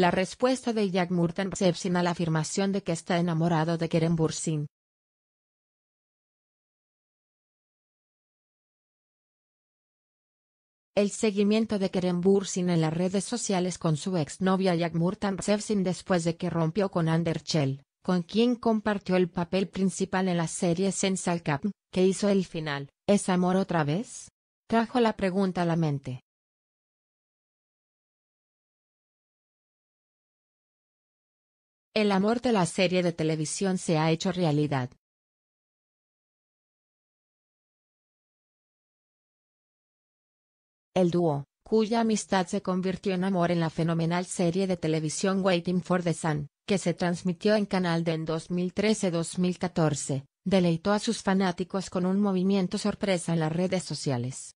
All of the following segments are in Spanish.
La respuesta de Murtan Sepsin a la afirmación de que está enamorado de Kerem Bursin. El seguimiento de Kerem Bursin en las redes sociales con su exnovia Yagmurtan Sevsin después de que rompió con Anderschell, con quien compartió el papel principal en la serie Sensal Cap, que hizo el final, ¿es amor otra vez? Trajo la pregunta a la mente. El amor de la serie de televisión se ha hecho realidad. El dúo, cuya amistad se convirtió en amor en la fenomenal serie de televisión Waiting for the Sun, que se transmitió en Canal de en 2013-2014, deleitó a sus fanáticos con un movimiento sorpresa en las redes sociales.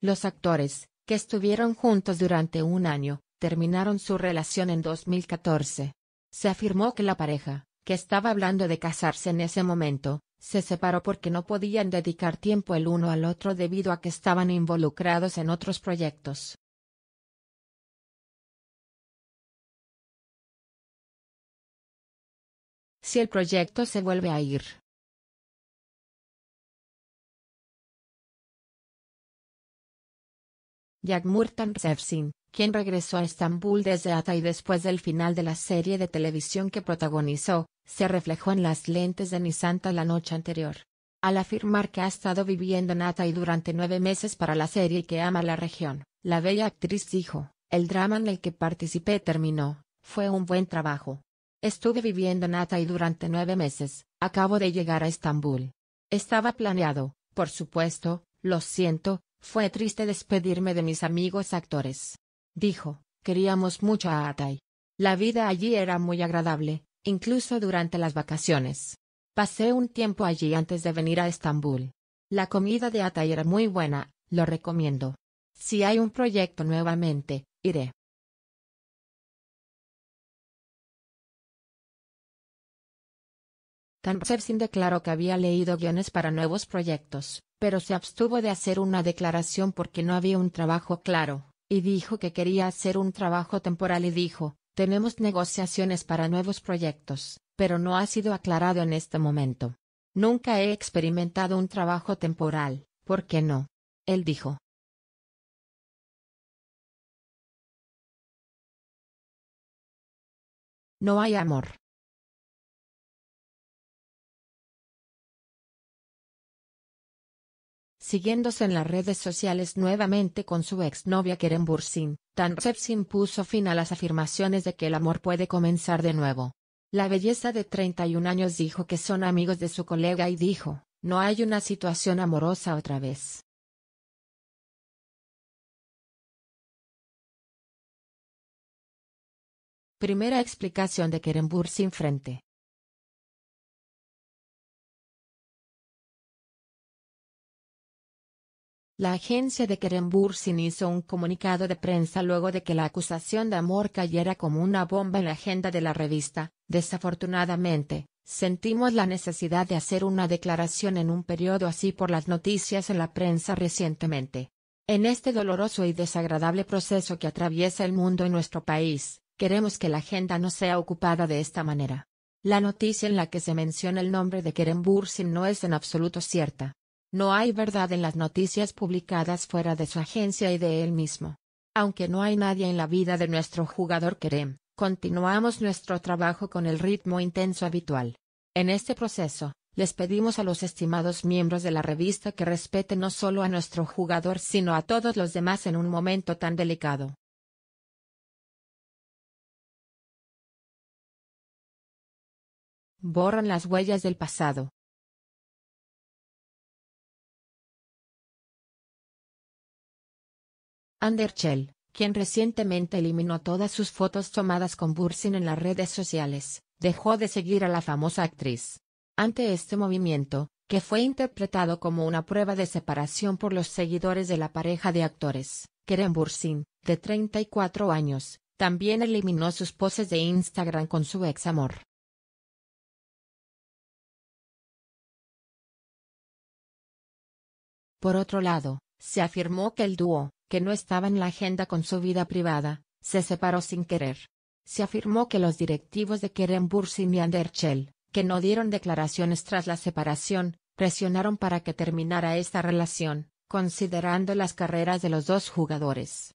Los actores, que estuvieron juntos durante un año, terminaron su relación en 2014. Se afirmó que la pareja, que estaba hablando de casarse en ese momento, se separó porque no podían dedicar tiempo el uno al otro debido a que estaban involucrados en otros proyectos. Si el proyecto se vuelve a ir, Yagmurtan Sevsin, quien regresó a Estambul desde Ata y después del final de la serie de televisión que protagonizó, se reflejó en las lentes de Nisanta la noche anterior. Al afirmar que ha estado viviendo en y durante nueve meses para la serie y que ama la región, la bella actriz dijo, el drama en el que participé terminó, fue un buen trabajo. Estuve viviendo en y durante nueve meses, acabo de llegar a Estambul. Estaba planeado, por supuesto, lo siento, fue triste despedirme de mis amigos actores. Dijo, queríamos mucho a Atay. La vida allí era muy agradable, incluso durante las vacaciones. Pasé un tiempo allí antes de venir a Estambul. La comida de Atay era muy buena, lo recomiendo. Si hay un proyecto nuevamente, iré. sin declaró que había leído guiones para nuevos proyectos, pero se abstuvo de hacer una declaración porque no había un trabajo claro, y dijo que quería hacer un trabajo temporal y dijo, tenemos negociaciones para nuevos proyectos, pero no ha sido aclarado en este momento. Nunca he experimentado un trabajo temporal, ¿por qué no? Él dijo. No hay amor. siguiéndose en las redes sociales nuevamente con su exnovia Keren Bursin, Tanrevsin puso fin a las afirmaciones de que el amor puede comenzar de nuevo. La belleza de 31 años dijo que son amigos de su colega y dijo, no hay una situación amorosa otra vez. Primera explicación de Kerem Bursin frente La agencia de Keren hizo un comunicado de prensa luego de que la acusación de amor cayera como una bomba en la agenda de la revista. Desafortunadamente, sentimos la necesidad de hacer una declaración en un periodo así por las noticias en la prensa recientemente. En este doloroso y desagradable proceso que atraviesa el mundo y nuestro país, queremos que la agenda no sea ocupada de esta manera. La noticia en la que se menciona el nombre de Keren no es en absoluto cierta. No hay verdad en las noticias publicadas fuera de su agencia y de él mismo. Aunque no hay nadie en la vida de nuestro jugador Kerem, continuamos nuestro trabajo con el ritmo intenso habitual. En este proceso, les pedimos a los estimados miembros de la revista que respeten no solo a nuestro jugador sino a todos los demás en un momento tan delicado. Borran las huellas del pasado. Anderchel, quien recientemente eliminó todas sus fotos tomadas con Bursin en las redes sociales, dejó de seguir a la famosa actriz. Ante este movimiento, que fue interpretado como una prueba de separación por los seguidores de la pareja de actores, Keren Bursin, de 34 años, también eliminó sus poses de Instagram con su ex amor. Por otro lado, se afirmó que el dúo, que no estaba en la agenda con su vida privada, se separó sin querer. Se afirmó que los directivos de Bursin y Anderchel, que no dieron declaraciones tras la separación, presionaron para que terminara esta relación, considerando las carreras de los dos jugadores.